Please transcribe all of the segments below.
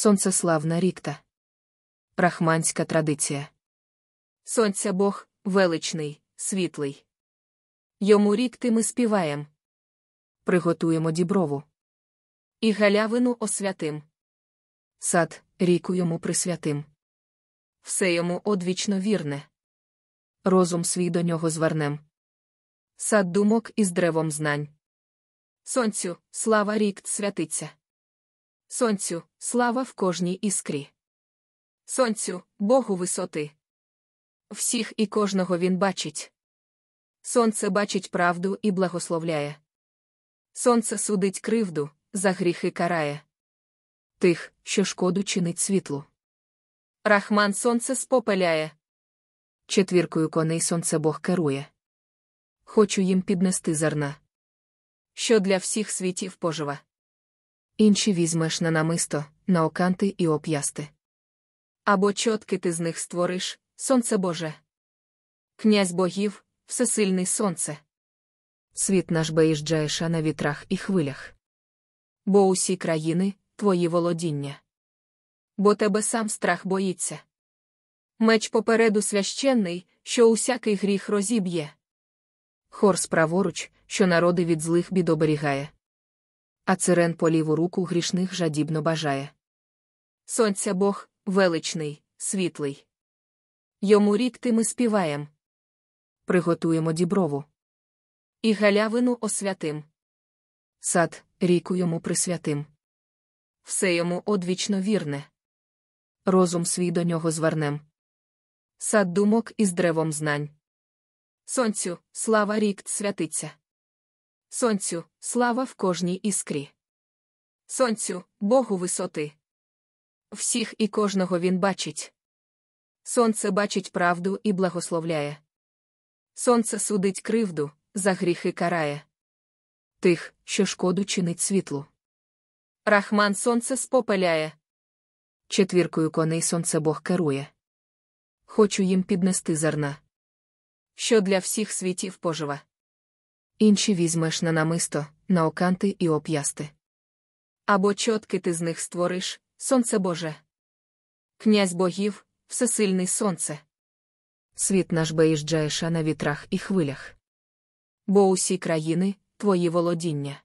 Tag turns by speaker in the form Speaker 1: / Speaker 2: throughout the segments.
Speaker 1: сонцеславна рікта. Рахманська традиція. Сонця Бог величний, світлий. Йому рікти ми співаєм. Приготуємо діброву. І галявину освятим. Сад, ріку йому присвятим. Все йому одвічно вірне. Розум свій до нього звернем. Сад думок із древом знань. Сонцю, слава рік святиться. Сонцю, слава в кожній іскрі. Сонцю, Богу висоти. Всіх і кожного він бачить. Сонце бачить правду і благословляє. Сонце судить кривду, за гріхи карає. Тих, що шкоду чинить світлу. Рахман сонце спопеляє. Четвіркою коней сонце Бог керує. Хочу їм піднести зерна. Що для всіх світів пожива інші візьмеш на намисто, на оканти і оп'ясти. Або чотки ти з них створиш, сонце Боже. Князь богів, всесильний сонце. Світ наш беїжджаєша на вітрах і хвилях. Бо усі країни твої володіння. Бо тебе сам страх боїться. Меч попереду священний, що усякий гріх розіб'є. Хорс праворуч, що народи від злих бід оберігає а цирен по ліву руку грішних жадібно бажає. Сонця Бог величний, світлий. Йому рік ти ми співаєм. Приготуємо діброву. І галявину освятим. Сад, ріку йому присвятим. Все йому одвічно вірне. Розум свій до нього звернем. Сад думок із древом знань. Сонцю, слава рік святиться. Сонцю, слава в кожній іскрі. Сонцю, Богу висоти. Всіх і кожного він бачить. Сонце бачить правду і благословляє. Сонце судить кривду, за гріхи карає. Тих, що шкоду чинить світлу. Рахман сонце спопеляє. Четвіркою коней сонце Бог керує. Хочу їм піднести зерна. Що для всіх світів пожива інші візьмеш на намисто, на оканти і оп'ясти. Або чотки ти з них створиш, сонце Боже. Князь богів, всесильний сонце. Світ наш беїжджаєша на вітрах і хвилях. Бо усі країни твої володіння.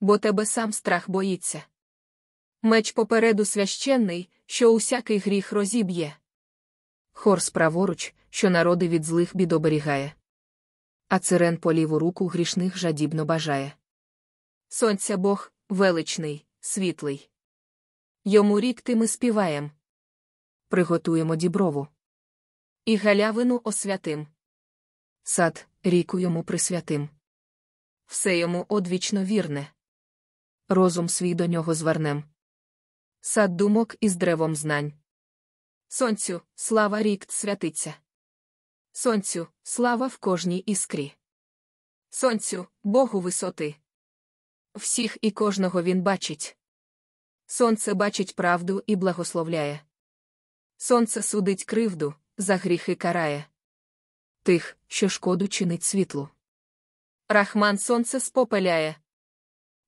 Speaker 1: Бо тебе сам страх боїться. Меч попереду священний, що усякий гріх розіб'є. Хор справоруч, що народи від злих бід оберігає а цирен по ліву руку грішних жадібно бажає. Сонця Бог, величний, світлий. Йому рік ти ми співаєм. Приготуємо діброву. І галявину освятим. Сад, ріку йому присвятим. Все йому одвічно вірне. Розум свій до нього звернем. Сад думок із древом знань. Сонцю, слава рік святиться. Сонцю, слава в кожній іскрі. Сонцю, Богу висоти. Всіх і кожного він бачить. Сонце бачить правду і благословляє. Сонце судить кривду, за гріхи карає. Тих, що шкоду чинить світлу. Рахман сонце спопеляє.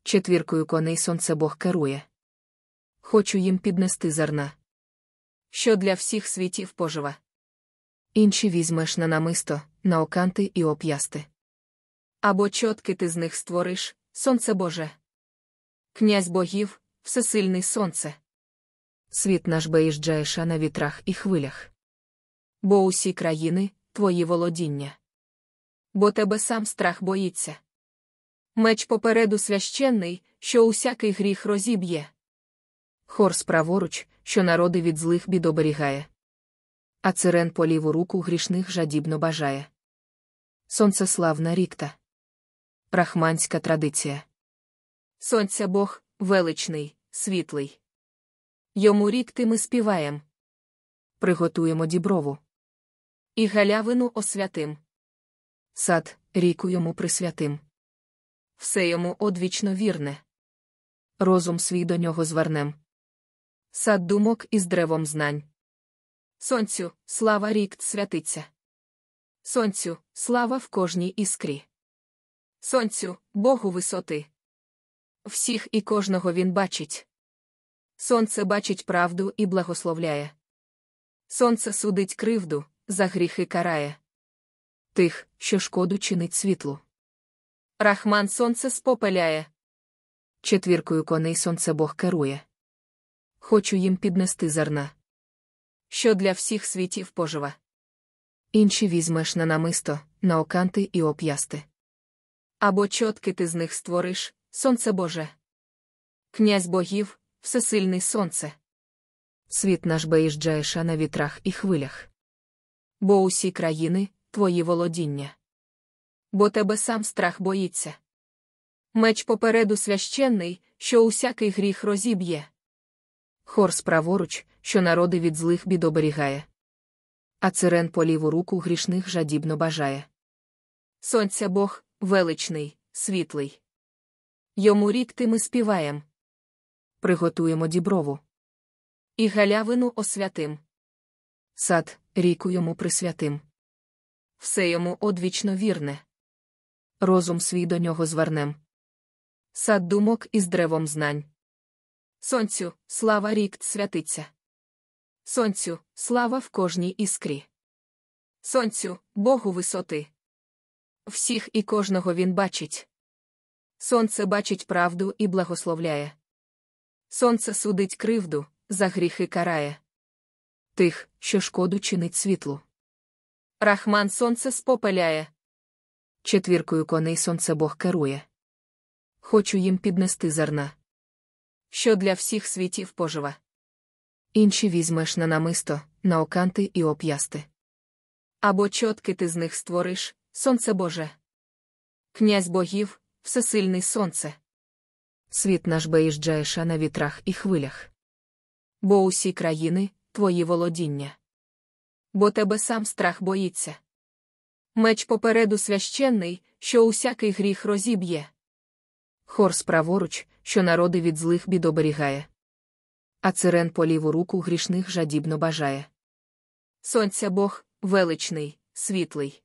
Speaker 1: Четвіркою коней сонце Бог керує. Хочу їм піднести зерна. Що для всіх світів пожива інші візьмеш на намисто, на оканти і оп'ясти. Або чотки ти з них створиш, сонце Боже. Князь богів, всесильний сонце. Світ наш беїжджаєш на вітрах і хвилях. Бо усі країни твої володіння. Бо тебе сам страх боїться. Меч попереду священний, що усякий гріх розіб'є. Хор справоруч, що народи від злих бід оберігає. А цирен по ліву руку грішних жадібно бажає. Сонцеславна рікта. Брахманська традиція. Сонця Бог величний, світлий. Йому рікти ми співаєм. Приготуємо діброву. І галявину освятим. Сад, ріку йому присвятим. Все йому одвічно вірне. Розум свій до нього звернем. Сад думок із древом знань. Сонцю, слава рік святиться. Сонцю, слава в кожній іскрі. Сонцю, Богу висоти. Всіх і кожного він бачить. Сонце бачить правду і благословляє. Сонце судить кривду, за гріхи карає. Тих, що шкоду чинить світлу. Рахман сонце спопеляє. Четвіркою коней сонце Бог керує. Хочу їм піднести зерна що для всіх світів пожива. Інші візьмеш на намисто, на оканти і оп'ясти. Або чотки ти з них створиш, сонце Боже. Князь богів, всесильний сонце. Світ наш беїжджаєша на вітрах і хвилях. Бо усі країни твої володіння. Бо тебе сам страх боїться. Меч попереду священний, що усякий гріх розіб'є. Хорс праворуч що народи від злих бід оберігає. А цирен по ліву руку грішних жадібно бажає. Сонця Бог величний, світлий. Йому рік ти ми співаєм. Приготуємо діброву. І галявину освятим. Сад, ріку йому присвятим. Все йому одвічно вірне. Розум свій до нього звернем. Сад думок із древом знань. Сонцю, слава рік святиться. Сонцю, слава в кожній іскрі. Сонцю, Богу висоти. Всіх і кожного він бачить. Сонце бачить правду і благословляє. Сонце судить кривду, за гріхи карає. Тих, що шкоду чинить світлу. Рахман сонце спопеляє. Четвіркою коней сонце Бог керує. Хочу їм піднести зерна. Що для всіх світів пожива інші візьмеш на намисто, на оканти і оп'ясти. Або чотки ти з них створиш, сонце Боже. Князь богів, всесильний сонце. Світ наш беїжджаєш на вітрах і хвилях. Бо усі країни твої володіння. Бо тебе сам страх боїться. Меч попереду священний, що усякий гріх розіб'є. Хор справоруч, що народи від злих бід оберігає а цирен по ліву руку грішних жадібно бажає. Сонця Бог величний, світлий.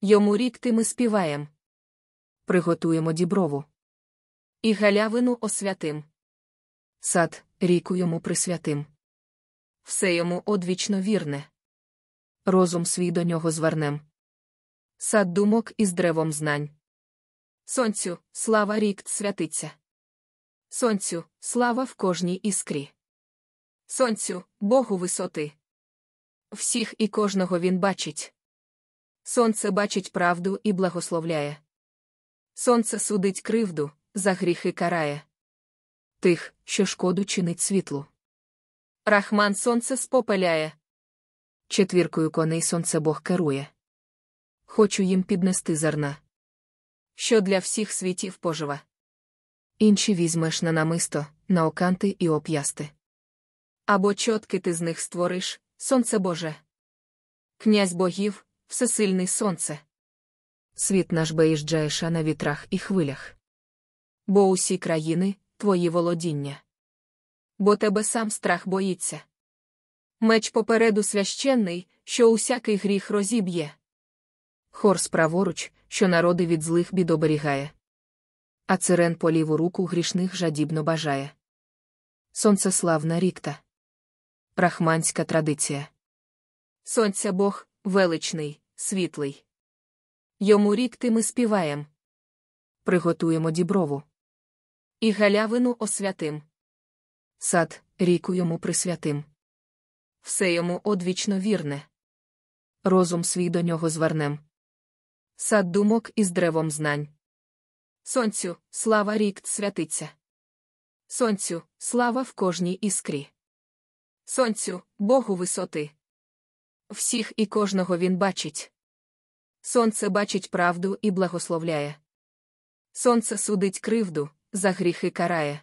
Speaker 1: Йому рік ти ми співаєм. Приготуємо діброву. І галявину освятим. Сад, ріку йому присвятим. Все йому одвічно вірне. Розум свій до нього звернем. Сад думок із древом знань. Сонцю, слава рік святиться. Сонцю, слава в кожній іскрі. Сонцю, Богу висоти. Всіх і кожного він бачить. Сонце бачить правду і благословляє. Сонце судить кривду, за гріхи карає. Тих, що шкоду чинить світлу. Рахман сонце спопеляє. Четвіркою коней сонце Бог керує. Хочу їм піднести зерна. Що для всіх світів пожива інші візьмеш на намисто, на оканти і оп'ясти. Або чотки ти з них створиш, сонце Боже. Князь богів, всесильний сонце. Світ наш беїжджаєш на вітрах і хвилях. Бо усі країни твої володіння. Бо тебе сам страх боїться. Меч попереду священний, що усякий гріх розіб'є. Хор справоруч, що народи від злих бід оберігає а цирен по ліву руку грішних жадібно бажає. Сонце славна рікта. Брахманська традиція. Сонця Бог величний, світлий. Йому рікти ми співаєм. Приготуємо діброву. І галявину освятим. Сад, ріку йому присвятим. Все йому одвічно вірне. Розум свій до нього звернем. Сад думок із древом знань. Сонцю, слава рік святиться. Сонцю, слава в кожній іскрі. Сонцю, Богу висоти. Всіх і кожного він бачить. Сонце бачить правду і благословляє. Сонце судить кривду, за гріхи карає.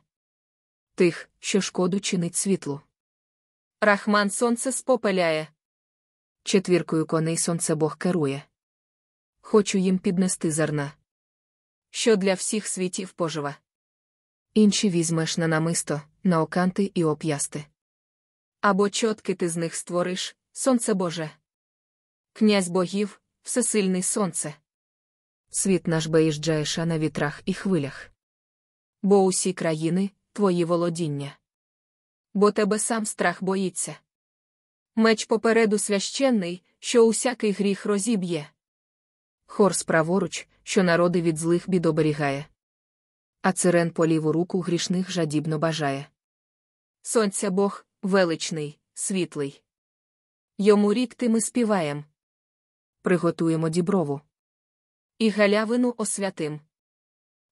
Speaker 1: Тих, що шкоду чинить світлу. Рахман сонце спопеляє. Четвіркою коней сонце Бог керує. Хочу їм піднести зерна що для всіх світів поживе. Інші візьмеш на намисто, на оканти і оп'ясти. Або чотки ти з них створиш, сонце Боже. Князь богів, всесильний сонце. Світ наш беїжджаєш на вітрах і хвилях. Бо усі країни твої володіння. Бо тебе сам страх боїться. Меч попереду священний, що усякий гріх розіб'є. Хор справоруч, що народи від злих бід оберігає. А цирен по ліву руку грішних жадібно бажає. Сонця Бог величний, світлий. Йому рік ти ми співаєм. Приготуємо діброву. І галявину освятим.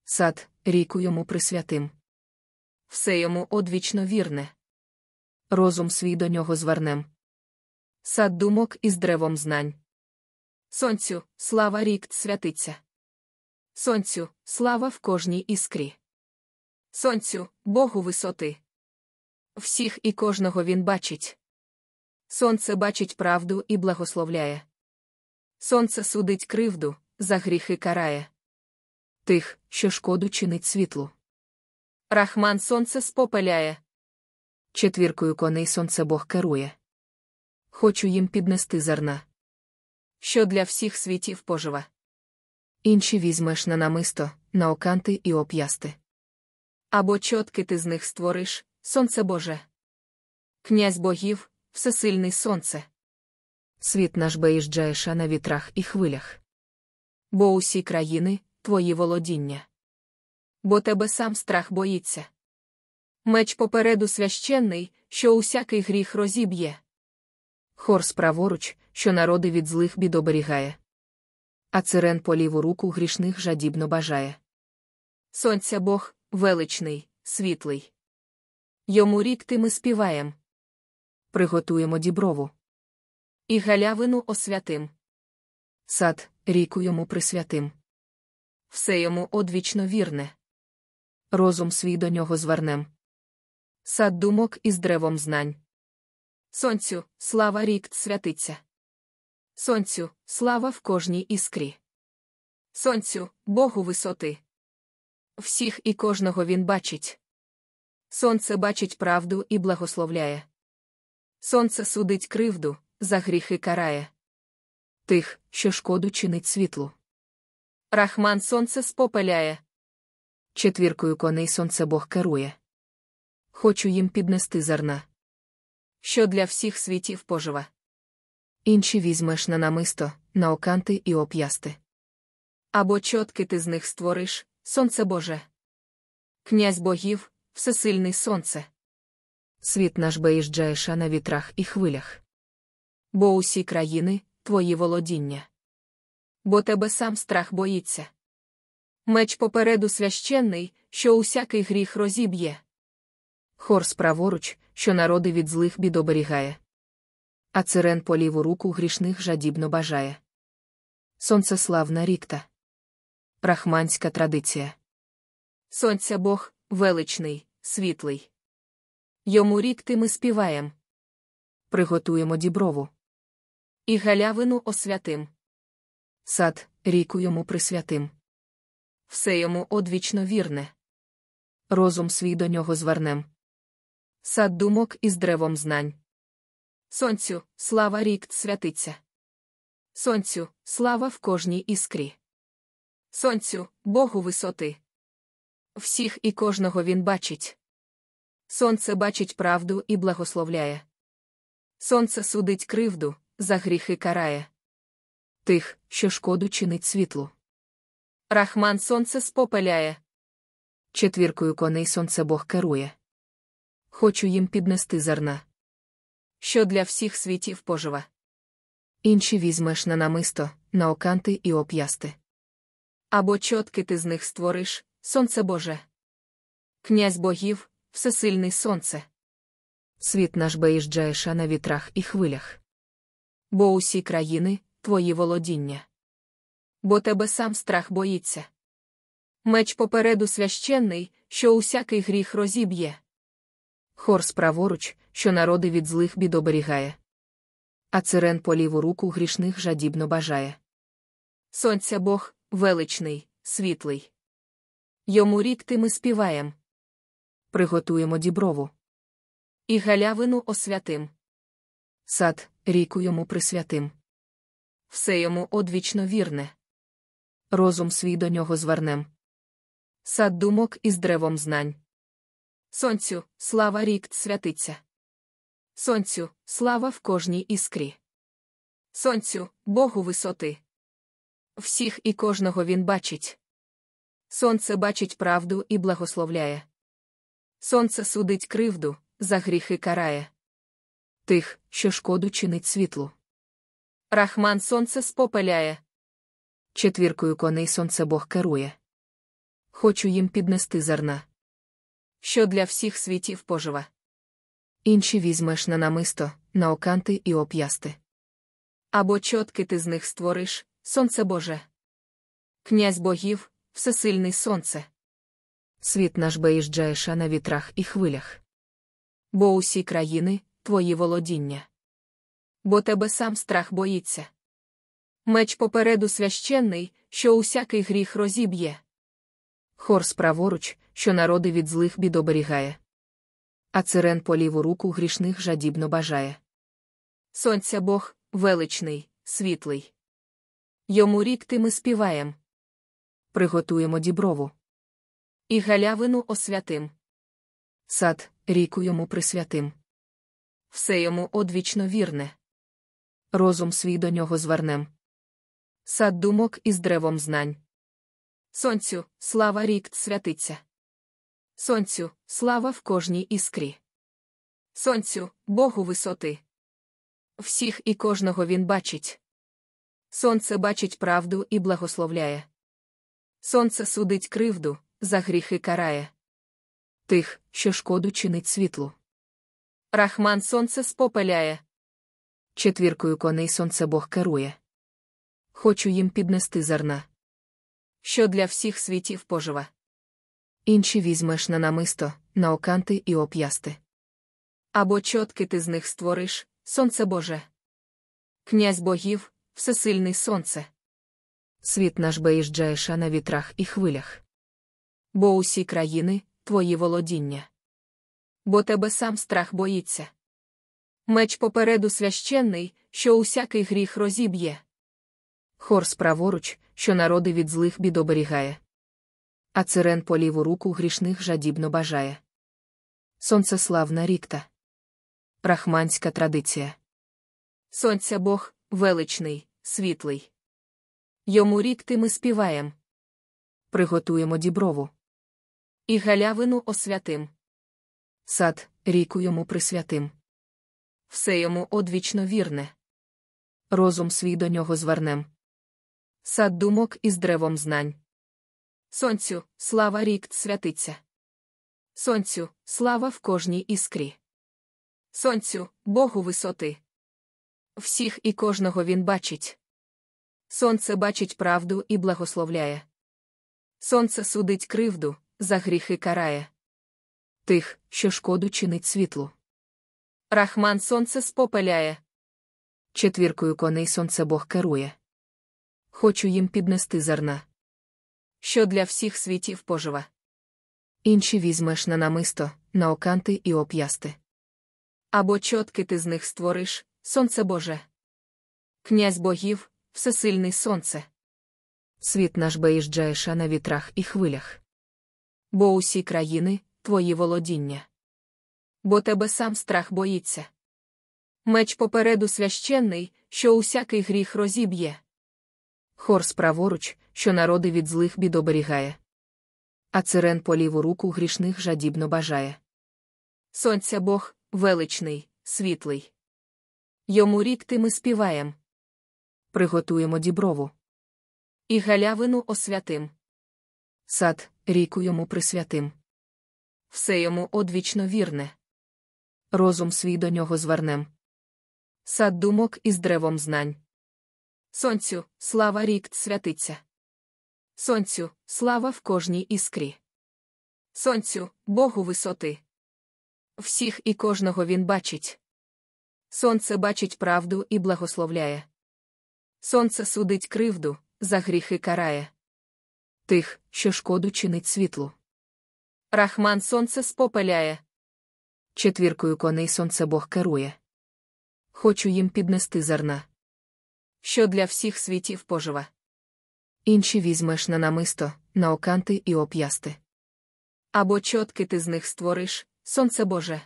Speaker 1: Сад, ріку йому присвятим. Все йому одвічно вірне. Розум свій до нього звернем. Сад думок із древом знань. Сонцю, слава рік святиться. Сонцю, слава в кожній іскрі. Сонцю, Богу висоти. Всіх і кожного він бачить. Сонце бачить правду і благословляє. Сонце судить кривду, за гріхи карає. Тих, що шкоду чинить світлу. Рахман сонце спопеляє. Четвіркою коней сонце Бог керує. Хочу їм піднести зерна. Що для всіх світів пожива інші візьмеш на намисто, на оканти і оп'ясти. Або чотки ти з них створиш, сонце Боже. Князь богів, всесильний сонце. Світ наш беїжджаєш на вітрах і хвилях. Бо усі країни твої володіння. Бо тебе сам страх боїться. Меч попереду священний, що усякий гріх розіб'є. Хор справоруч, що народи від злих бід оберігає а цирен по ліву руку грішних жадібно бажає. Сонця Бог величний, світлий. Йому рік ти ми співаєм. Приготуємо діброву. І галявину освятим. Сад, ріку йому присвятим. Все йому одвічно вірне. Розум свій до нього звернем. Сад думок із древом знань. Сонцю, слава рік святиться. Сонцю, слава в кожній іскрі. Сонцю, Богу висоти. Всіх і кожного він бачить. Сонце бачить правду і благословляє. Сонце судить кривду, за гріхи карає. Тих, що шкоду чинить світлу. Рахман сонце спопеляє. Четвіркою коней сонце Бог керує. Хочу їм піднести зерна. Що для всіх світів пожива. Інші візьмеш на намисто, на оканти і оп'ясти. Або чотки ти з них створиш, сонце Боже. Князь богів, всесильний сонце. Світ наш беїжджаєш на вітрах і хвилях. Бо усі країни твої володіння. Бо тебе сам страх боїться. Меч попереду священний, що усякий гріх розіб'є. Хор справоруч, що народи від злих бід оберігає а цирен по ліву руку грішних жадібно бажає. Сонцеславна рікта. Брахманська традиція. Сонця Бог величний, світлий. Йому рікти ми співаєм. Приготуємо діброву. І галявину освятим. Сад, ріку йому присвятим. Все йому одвічно вірне. Розум свій до нього звернем. Сад думок із древом знань. Сонцю, слава рік святиться. Сонцю, слава в кожній іскрі. Сонцю, Богу висоти. Всіх і кожного він бачить. Сонце бачить правду і благословляє. Сонце судить кривду, за гріхи карає. Тих, що шкоду чинить світлу. Рахман сонце спопеляє. Четвіркою коней сонце Бог керує. Хочу їм піднести зерна що для всіх світів пожива. Інші візьмеш на намисто, на оканти і оп'ясти. Або чотки ти з них створиш, сонце Боже. Князь богів, всесильний сонце. Світ наш беїжджаєш на вітрах і хвилях. Бо усі країни твої володіння. Бо тебе сам страх боїться. Меч попереду священний, що усякий гріх розіб'є. Хор справоруч, що народи від злих бід оберігає. А цирен по ліву руку грішних жадібно бажає. Сонця Бог величний, світлий. Йому рік ти ми співаєм. Приготуємо діброву. І галявину освятим. Сад, ріку йому присвятим. Все йому одвічно вірне. Розум свій до нього звернем. Сад думок із древом знань. Сонцю, слава рік святиться. Сонцю, слава в кожній іскрі. Сонцю, Богу висоти. Всіх і кожного він бачить. Сонце бачить правду і благословляє. Сонце судить кривду, за гріхи карає. Тих, що шкоду чинить світлу. Рахман сонце спопеляє. Четвіркою коней сонце Бог керує. Хочу їм піднести зерна. Що для всіх світів пожива інші візьмеш на намисто, на оканти і оп'ясти. Або чотки ти з них створиш, сонце Боже. Князь богів, всесильний сонце. Світ наш беїжджаєш на вітрах і хвилях. Бо усі країни твої володіння. Бо тебе сам страх боїться. Меч попереду священний, що усякий гріх розіб'є. Хор справоруч, що народи від злих бід оберігає а цирен по ліву руку грішних жадібно бажає. Сонця Бог величний, світлий. Йому рідки ми співаєм. Приготуємо діброву. І галявину освятим. Сад, ріку йому присвятим. Все йому одвічно вірне. Розум свій до нього звернем. Сад думок із древом знань. Сонцю, слава рік святиться. Сонцю, слава в кожній іскрі. Сонцю, Богу висоти. Всіх і кожного він бачить. Сонце бачить правду і благословляє. Сонце судить кривду, за гріхи карає. Тих, що шкоду чинить світлу. Рахман сонце спопеляє. Четвіркою коней сонце Бог керує. Хочу їм піднести зерна. Що для всіх світів пожива. Інші візьмеш на намисто, на оканти і оп'ясти. Або чотки ти з них створиш, сонце Боже. Князь богів, всесильний сонце. Світ наш беїжджаєша на вітрах і хвилях. Бо усі країни твої володіння. Бо тебе сам страх боїться. Меч попереду священний, що усякий гріх розіб'є. Хор справоруч, що народи від злих бідоберігає. А цирен по ліву руку грішних жадібно бажає. Сонцеславна рікта. Рахманська традиція. Сонця Бог величний, світлий. Йому рікти ми співаєм. Приготуємо діброву. І галявину освятим. Сад, ріку йому присвятим. Все йому одвічно вірне. Розум свій до нього звернем. Сад думок із древом знань. Сонцю, слава рік святиться. Сонцю, слава в кожній іскрі. Сонцю, Богу висоти. Всіх і кожного він бачить. Сонце бачить правду і благословляє. Сонце судить кривду, за гріхи карає. Тих, що шкоду чинить світлу. Рахман сонце спопеляє. Четвіркою коней сонце Бог керує. Хочу їм піднести зерна що для всіх світів пожива. Інші візьмеш на намисто, на оканти і оп'ясти. Або чотки ти з них створиш, сонце Боже. Князь богів, всесильний сонце. Світ наш беїжджаєша на вітрах і хвилях. Бо усі країни твої володіння. Бо тебе сам страх боїться. Меч попереду священний, що усякий гріх розіб'є. Хорс праворуч, що народи від злих бід оберігає. А цирен по ліву руку грішних жадібно бажає. Сонця Бог величний, світлий. Йому рік ти ми співаєм. Приготуємо діброву. І галявину освятим. Сад, ріку йому присвятим. Все йому одвічно вірне. Розум свій до нього звернем. Сад думок із древом знань. Сонцю, слава рік святиться. Сонцю, слава в кожній іскрі. Сонцю, Богу висоти. Всіх і кожного він бачить. Сонце бачить правду і благословляє. Сонце судить кривду, за гріхи карає. Тих, що шкоду чинить світлу. Рахман сонце спопеляє. Четвіркою коней сонце Бог керує. Хочу їм піднести зерна що для всіх світів пожива. Інші візьмеш на намисто, на оканти і оп'ясти. Або чотки ти з них створиш, сонце Боже.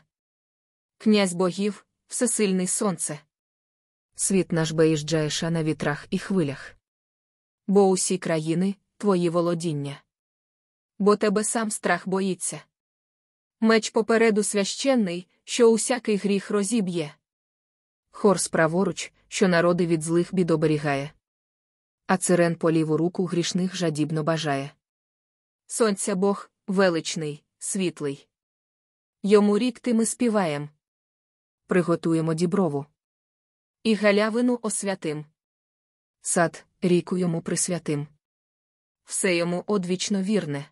Speaker 1: Князь богів, всесильний сонце. Світ наш беїжджаєша на вітрах і хвилях. Бо усі країни твої володіння. Бо тебе сам страх боїться. Меч попереду священний, що усякий гріх розіб'є. Хор справоруч, що народи від злих бід оберігає. А цирен по ліву руку грішних жадібно бажає. Сонця Бог величний, світлий. Йому рік ти ми співаєм. Приготуємо діброву. І галявину освятим. Сад, ріку йому присвятим. Все йому одвічно вірне.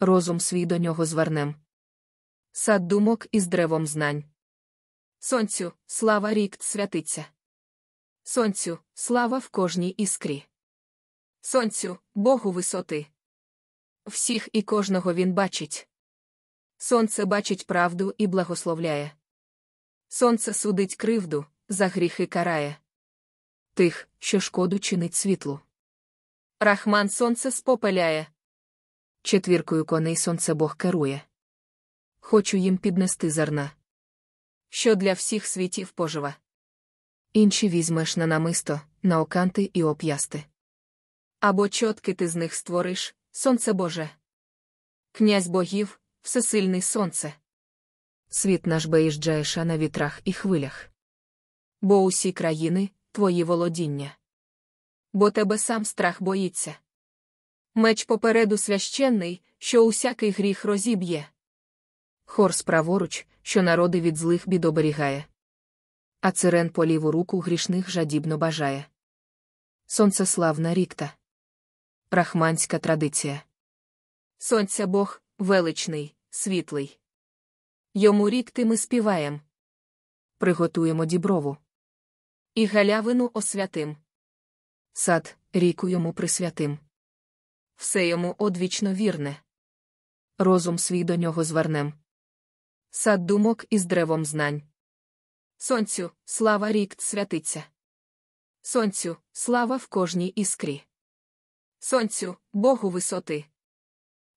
Speaker 1: Розум свій до нього звернем. Сад думок із древом знань. Сонцю, слава рік святиться. Сонцю, слава в кожній іскрі. Сонцю, Богу висоти. Всіх і кожного він бачить. Сонце бачить правду і благословляє. Сонце судить кривду, за гріхи карає. Тих, що шкоду чинить світлу. Рахман сонце спопеляє. Четвіркою коней сонце Бог керує. Хочу їм піднести зерна. Що для всіх світів пожива. Інші візьмеш на намисто, на оканти і оп'ясти. Або чотки ти з них створиш, сонце Боже. Князь богів, всесильний сонце. Світ наш беїжджаєш на вітрах і хвилях. Бо усі країни твої володіння. Бо тебе сам страх боїться. Меч попереду священний, що усякий гріх розіб'є. Хорс, праворуч, що народи від злих бід оберігає. А цирен по ліву руку грішних жадібно бажає. Сонцеславна рікта. Рахманська традиція. Сонця Бог величний, світлий. Йому рікти ми співаєм. Приготуємо діброву. І галявину освятим. Сад, ріку йому присвятим. Все йому одвічно вірне. Розум свій до нього звернем. Сад думок із древом знань. Сонцю, слава рік святиться. Сонцю, слава в кожній іскрі. Сонцю, Богу висоти.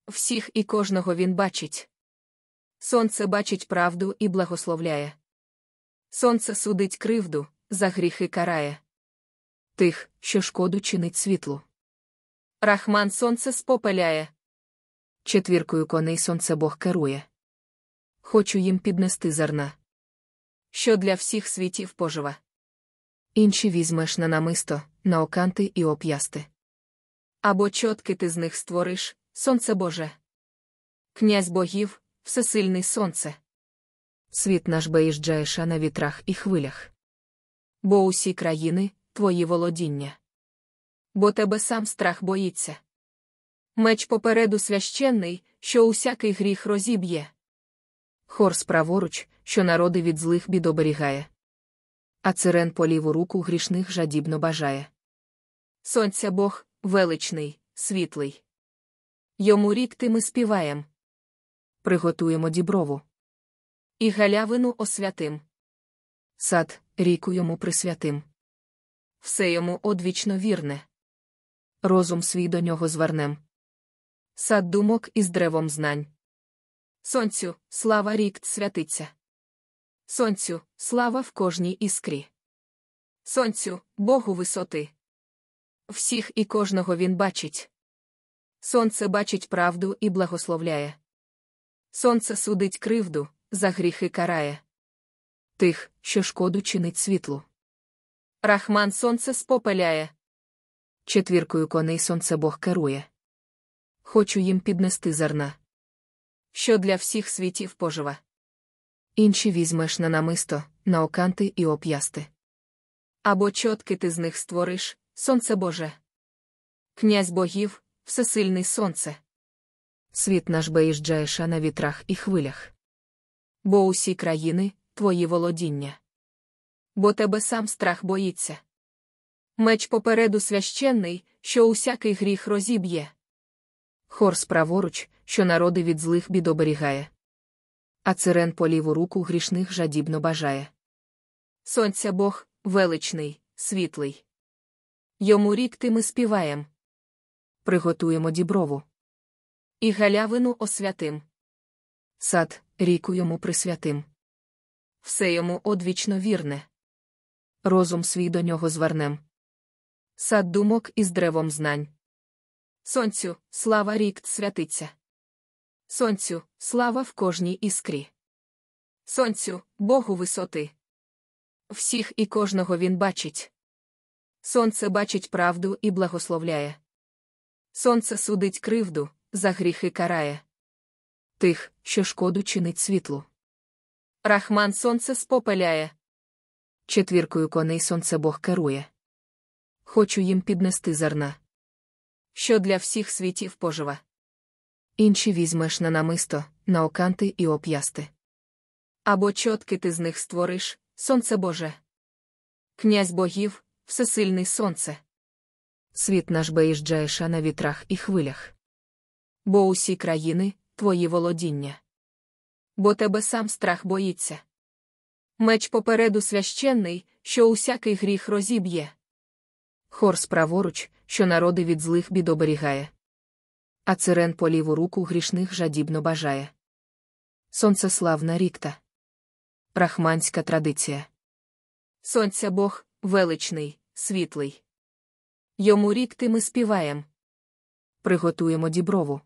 Speaker 1: Всіх і кожного він бачить. Сонце бачить правду і благословляє. Сонце судить кривду, за гріхи карає. Тих, що шкоду чинить світлу. Рахман сонце спопеляє. Четвіркою коней сонце Бог керує. Хочу їм піднести зерна що для всіх світів пожива. Інші візьмеш на намисто, на оканти і оп'ясти. Або чотки ти з них створиш, сонце Боже. Князь богів, всесильний сонце. Світ наш беїжджаєш на вітрах і хвилях. Бо усі країни твої володіння. Бо тебе сам страх боїться. Меч попереду священний, що усякий гріх розіб'є. Хорс праворуч, що народи від злих бід оберігає. А цирен по ліву руку грішних жадібно бажає. Сонця Бог величний, світлий. Йому рікти ми співаєм. Приготуємо діброву. І галявину освятим. Сад, ріку йому присвятим. Все йому одвічно вірне. Розум свій до нього звернем. Сад думок із древом знань. Сонцю, слава рік святиться. Сонцю, слава в кожній іскрі. Сонцю, Богу висоти. Всіх і кожного він бачить. Сонце бачить правду і благословляє. Сонце судить кривду, за гріхи карає. Тих, що шкоду чинить світлу. Рахман сонце спопеляє. Четвіркою коней сонце Бог керує. Хочу їм піднести зерна що для всіх світів пожива. Інші візьмеш на намисто, на оканти і оп'ясти. Або чотки ти з них створиш, сонце Боже. Князь богів, всесильний сонце. Світ наш беїжджаєша на вітрах і хвилях. Бо усі країни твої володіння. Бо тебе сам страх боїться. Меч попереду священний, що усякий гріх розіб'є. Хор справоруч, що народи від злих бід оберігає. А цирен по ліву руку грішних жадібно бажає. Сонця Бог величний, світлий. Йому рік ти ми співаєм. Приготуємо діброву. І галявину освятим. Сад, ріку йому присвятим. Все йому одвічно вірне. Розум свій до нього звернем. Сад думок із древом знань. Сонцю, слава рік святиться. Сонцю, слава в кожній іскрі. Сонцю, Богу висоти. Всіх і кожного він бачить. Сонце бачить правду і благословляє. Сонце судить кривду, за гріхи карає. Тих, що шкоду чинить світлу. Рахман сонце спопеляє. Четвіркою коней сонце Бог керує. Хочу їм піднести зерна. Що для всіх світів пожива інші візьмеш на намисто, на оканти і оп'ясти. Або чотки ти з них створиш, сонце Боже. Князь богів, всесильний сонце. Світ наш беїжджаєша на вітрах і хвилях. Бо усі країни твої володіння. Бо тебе сам страх боїться. Меч попереду священний, що усякий гріх розіб'є. Хорс праворуч, що народи від злих бід оберігає. А цирен по ліву руку грішних жадібно бажає. Сонцеславна рікта. Прахманська традиція. Сонця Бог величний, світлий. Йому рікти ми співаєм. Приготуємо діброву.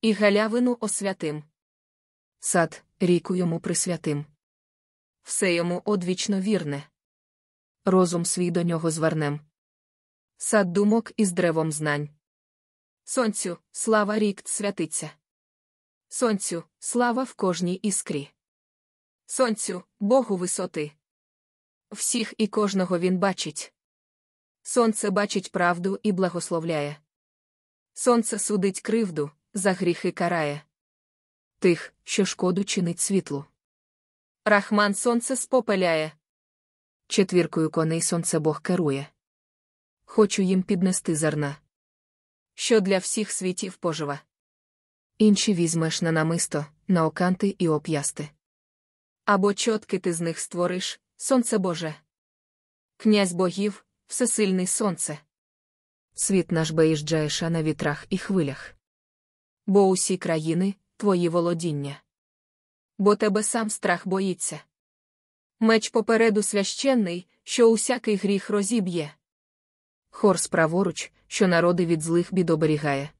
Speaker 1: І галявину освятим. Сад, ріку йому присвятим. Все йому одвічно вірне. Розум свій до нього звернем. Сад думок із древом знань. Сонцю, слава рік святиться. Сонцю, слава в кожній іскрі. Сонцю, Богу висоти. Всіх і кожного він бачить. Сонце бачить правду і благословляє. Сонце судить кривду, за гріхи карає. Тих, що шкоду чинить світлу. Рахман сонце спопеляє. Четвіркою коней сонце Бог керує. Хочу їм піднести зерна що для всіх світів пожива. Інші візьмеш на намисто, на оканти і оп'ясти. Або чотки ти з них створиш, сонце Боже. Князь богів, всесильний сонце. Світ наш беїжджаєша на вітрах і хвилях. Бо усі країни твої володіння. Бо тебе сам страх боїться. Меч попереду священний, що усякий гріх розіб'є. Хор справоруч, що народи від злих бід оберігає.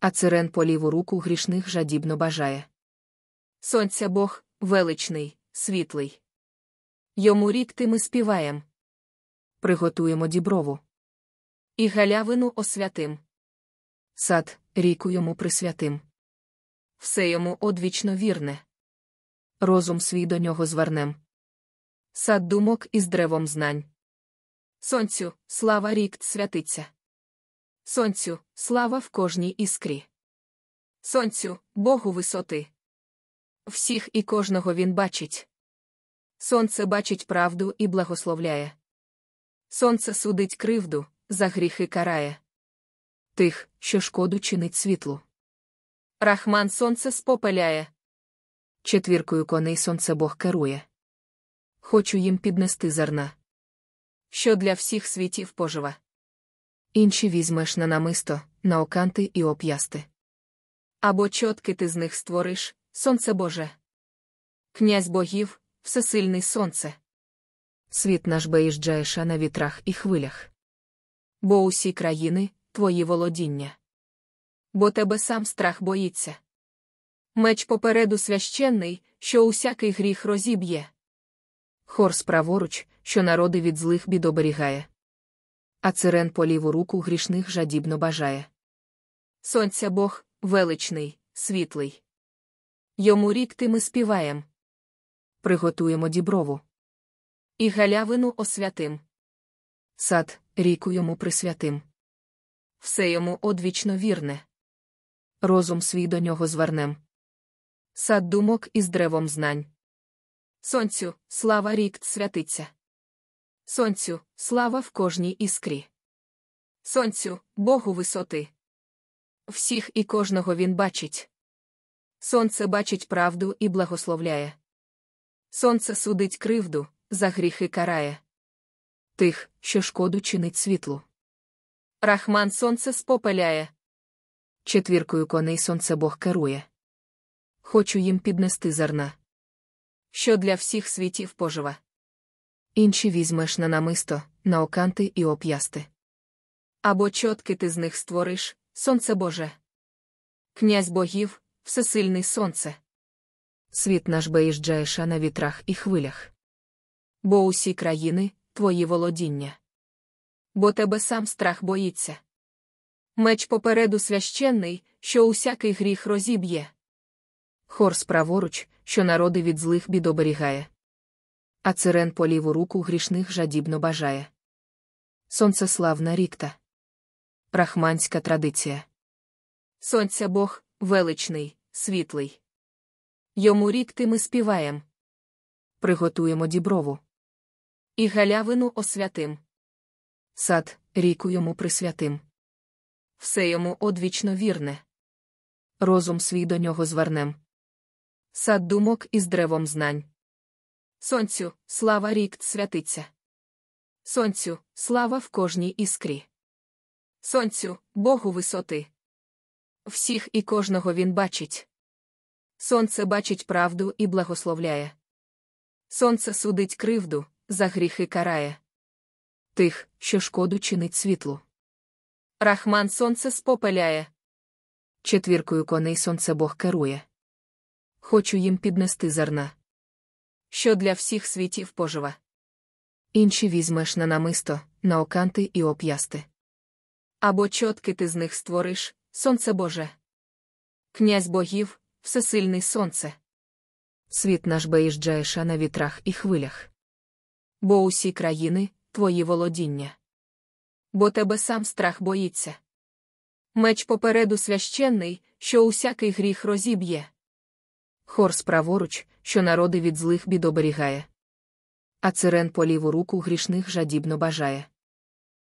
Speaker 1: А цирен по ліву руку грішних жадібно бажає. Сонця Бог величний, світлий. Йому рік ти ми співаєм. Приготуємо діброву. І галявину освятим. Сад, ріку йому присвятим. Все йому одвічно вірне. Розум свій до нього звернем. Сад думок із древом знань. Сонцю, слава рік святиться. Сонцю, слава в кожній іскрі. Сонцю, Богу висоти. Всіх і кожного він бачить. Сонце бачить правду і благословляє. Сонце судить кривду, за гріхи карає. Тих, що шкоду чинить світлу. Рахман сонце спопеляє. Четвіркою коней сонце Бог керує. Хочу їм піднести зерна. Що для всіх світів пожива. Інші візьмеш на намисто, на оканти і оп'ясти. Або чотки ти з них створиш, сонце Боже. Князь богів, всесильний сонце. Світ наш беїжджаєша на вітрах і хвилях. Бо усі країни твої володіння. Бо тебе сам страх боїться. Меч попереду священний, що усякий гріх розіб'є. Хорс, праворуч, що народи від злих бід оберігає а цирен по ліву руку грішних жадібно бажає. Сонця Бог, величний, світлий. Йому рікти ми співаєм. Приготуємо діброву. І галявину освятим. Сад, ріку йому присвятим. Все йому одвічно вірне. Розум свій до нього звернем. Сад думок із древом знань. Сонцю, слава рік святиться. Сонцю, слава в кожній іскрі. Сонцю, Богу висоти. Всіх і кожного він бачить. Сонце бачить правду і благословляє. Сонце судить кривду, за гріхи карає. Тих, що шкоду чинить світлу. Рахман сонце спопеляє. Четвіркою коней сонце Бог керує. Хочу їм піднести зерна. Що для всіх світів пожива інші візьмеш на намисто, на оканти і оп'ясти. Або чотки ти з них створиш, сонце Боже. Князь богів, всесильний сонце. Світ наш беїжджаєша на вітрах і хвилях. Бо усі країни твої володіння. Бо тебе сам страх боїться. Меч попереду священний, що усякий гріх розіб'є. Хорс праворуч, що народи від злих бід оберігає а цирен по ліву руку грішних жадібно бажає. Сонцеславна рікта. Рахманська традиція. Сонця Бог величний, світлий. Йому рікти ми співаєм. Приготуємо діброву. І галявину освятим. Сад, ріку йому присвятим. Все йому одвічно вірне. Розум свій до нього звернем. Сад думок із древом знань. Сонцю, слава рік святиться. Сонцю, слава в кожній іскрі. Сонцю, Богу висоти. Всіх і кожного він бачить. Сонце бачить правду і благословляє. Сонце судить кривду, за гріхи карає. Тих, що шкоду чинить світлу. Рахман сонце спопеляє. Четвіркою коней сонце Бог керує. Хочу їм піднести зерна що для всіх світів пожива. Інші візьмеш на намисто, на оканти і оп'ясти. Або чотки ти з них створиш, сонце Боже. Князь богів, всесильний сонце. Світ наш беїжджаєша на вітрах і хвилях. Бо усі країни твої володіння. Бо тебе сам страх боїться. Меч попереду священний, що усякий гріх розіб'є. Хорс праворуч що народи від злих бід оберігає. А цирен по ліву руку грішних жадібно бажає.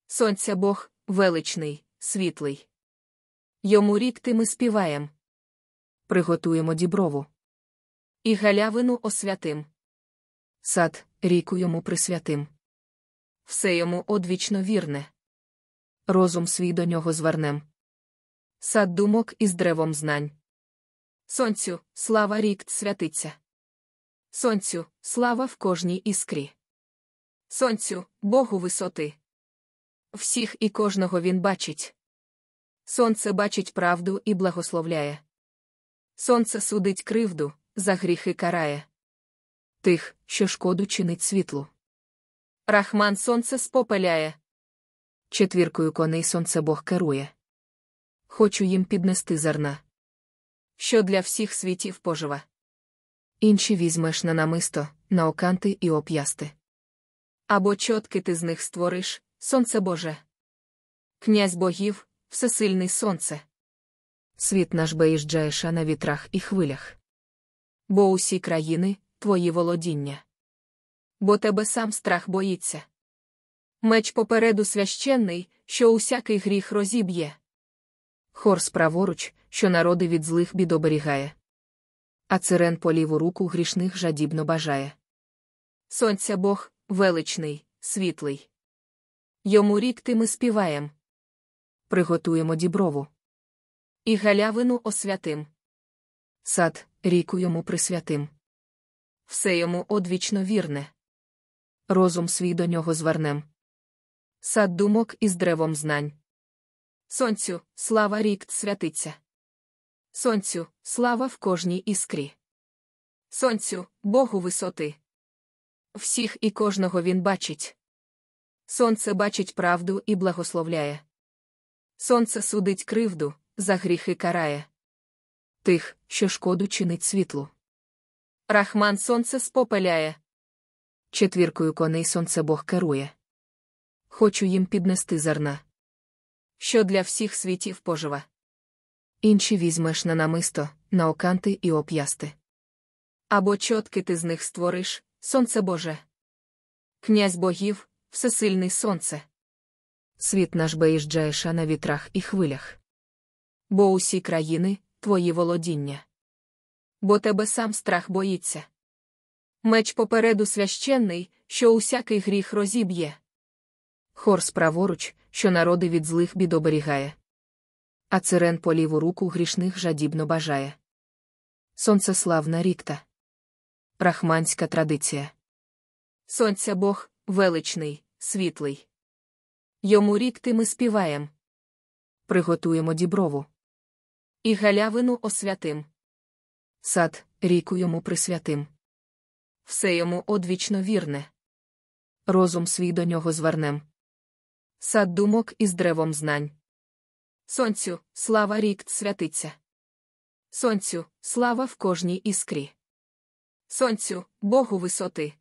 Speaker 1: Сонця Бог величний, світлий. Йому рік ти ми співаєм. Приготуємо діброву. І галявину освятим. Сад, ріку йому присвятим. Все йому одвічно вірне. Розум свій до нього звернем. Сад думок із древом знань. Сонцю, слава рік святиться. Сонцю, слава в кожній іскрі. Сонцю, Богу висоти. Всіх і кожного він бачить. Сонце бачить правду і благословляє. Сонце судить кривду, за гріхи карає. Тих, що шкоду чинить світлу. Рахман сонце спопеляє. Четвіркою коней сонце Бог керує. Хочу їм піднести зерна. Що для всіх світів пожива інші візьмеш на намисто, на оканти і оп'ясти. Або чотки ти з них створиш, сонце Боже. Князь богів, всесильний сонце. Світ наш беїжджаєша на вітрах і хвилях. Бо усі країни твої володіння. Бо тебе сам страх боїться. Меч попереду священний, що усякий гріх розіб'є. Хорс праворуч, що народи від злих бід оберігає а цирен по ліву руку грішних жадібно бажає. Сонця Бог, величний, світлий. Йому рік ти ми співаєм. Приготуємо діброву. І галявину освятим. Сад, ріку йому присвятим. Все йому одвічно вірне. Розум свій до нього звернем. Сад думок із древом знань. Сонцю, слава рік святиться. Сонцю, слава в кожній іскрі. Сонцю, Богу висоти. Всіх і кожного він бачить. Сонце бачить правду і благословляє. Сонце судить кривду, за гріхи карає. Тих, що шкоду чинить світлу. Рахман сонце спопеляє. Четвіркою коней сонце Бог керує. Хочу їм піднести зерна. Що для всіх світів пожива інші візьмеш на намисто, на оканти і оп'ясти. Або чотки ти з них створиш, сонце Боже. Князь богів, всесильний сонце. Світ наш беїжджаєша на вітрах і хвилях. Бо усі країни твої володіння. Бо тебе сам страх боїться. Меч попереду священний, що усякий гріх розіб'є. Хорс праворуч, що народи від злих бід оберігає. А цирен по ліву руку грішних жадібно бажає. Сонцеславна рікта. Рахманська традиція. Сонця Бог величний, світлий. Йому рікти ми співаєм. Приготуємо діброву. І галявину освятим. Сад, ріку йому присвятим. Все йому одвічно вірне. Розум свій до нього звернем. Сад думок із древом знань. Сонцю, слава рік святиться. Сонцю, слава в кожній іскрі. Сонцю, Богу висоти.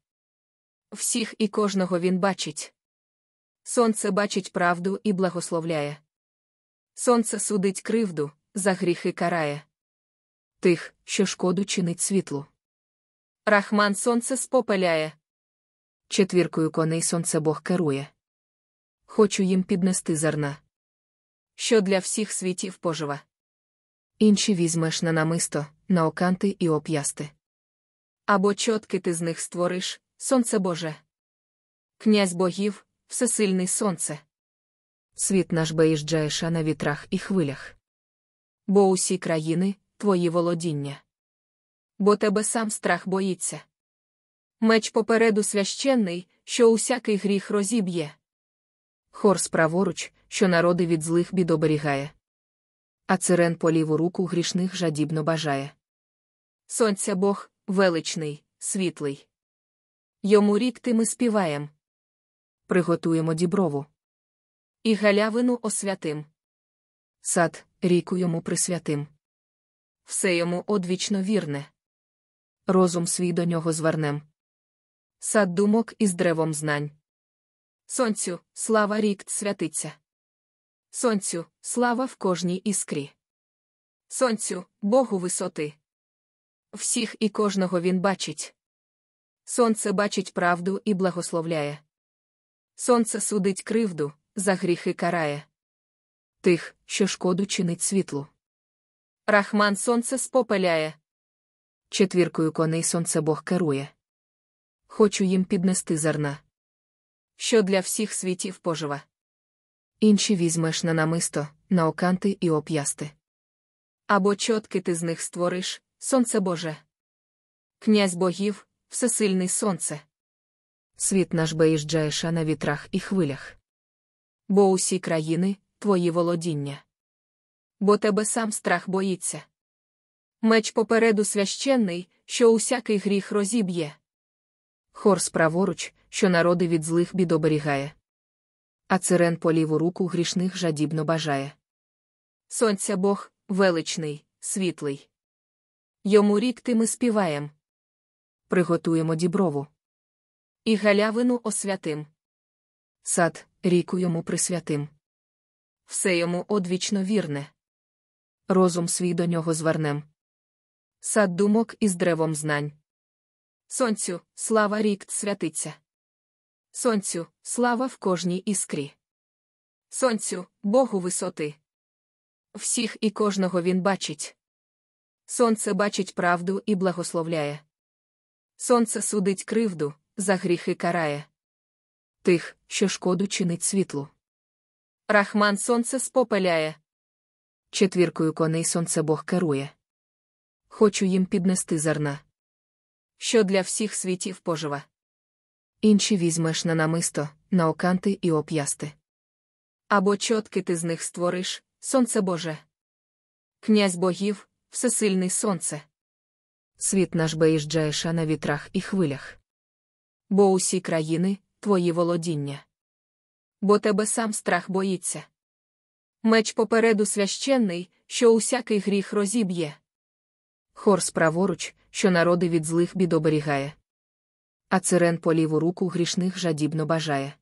Speaker 1: Всіх і кожного він бачить. Сонце бачить правду і благословляє. Сонце судить кривду, за гріхи карає. Тих, що шкоду чинить світлу. Рахман сонце спопеляє. Четвіркою коней сонце Бог керує. Хочу їм піднести зерна що для всіх світів пожива. Інші візьмеш на намисто, на оканти і оп'ясти. Або чотки ти з них створиш, сонце Боже. Князь богів, всесильний сонце. Світ наш беїжджаєша на вітрах і хвилях. Бо усі країни твої володіння. Бо тебе сам страх боїться. Меч попереду священний, що усякий гріх розіб'є. Хорс праворуч, що народи від злих бід оберігає. А цирен по ліву руку грішних жадібно бажає. Сонця Бог, величний, світлий. Йому рік ти ми співаєм. Приготуємо діброву. І галявину освятим. Сад, ріку йому присвятим. Все йому одвічно вірне. Розум свій до нього звернем. Сад думок із древом знань. Сонцю, слава рік святиться. Сонцю, слава в кожній іскрі. Сонцю, Богу висоти. Всіх і кожного він бачить. Сонце бачить правду і благословляє. Сонце судить кривду, за гріхи карає. Тих, що шкоду чинить світлу. Рахман сонце спопеляє. Четвіркою коней сонце Бог керує. Хочу їм піднести зерна що для всіх світів пожива. Інші візьмеш на намисто, на оканти і оп'ясти. Або чотки ти з них створиш, сонце Боже. Князь богів, всесильний сонце. Світ наш беїжджаєша на вітрах і хвилях. Бо усі країни твої володіння. Бо тебе сам страх боїться. Меч попереду священний, що усякий гріх розіб'є. Хорс праворуч що народи від злих бід оберігає. А цирен по ліву руку грішних жадібно бажає. Сонця Бог, величний, світлий. Йому рік ти ми співаєм. Приготуємо діброву. І галявину освятим. Сад, ріку йому присвятим. Все йому одвічно вірне. Розум свій до нього звернем. Сад думок із древом знань. Сонцю, слава рік святиться. Сонцю, слава в кожній іскрі. Сонцю, Богу висоти. Всіх і кожного він бачить. Сонце бачить правду і благословляє. Сонце судить кривду, за гріхи карає. Тих, що шкоду чинить світлу. Рахман сонце спопеляє. Четвіркою коней сонце Бог керує. Хочу їм піднести зерна. Що для всіх світів пожива інші візьмеш на намисто, на оканти і оп'ясти. Або чотки ти з них створиш, сонце Боже. Князь богів, всесильний сонце. Світ наш беїжджаєша на вітрах і хвилях. Бо усі країни твої володіння. Бо тебе сам страх боїться. Меч попереду священний, що усякий гріх розіб'є. Хорс праворуч, що народи від злих бід оберігає а цирен по ліву руку грішних жадібно бажає.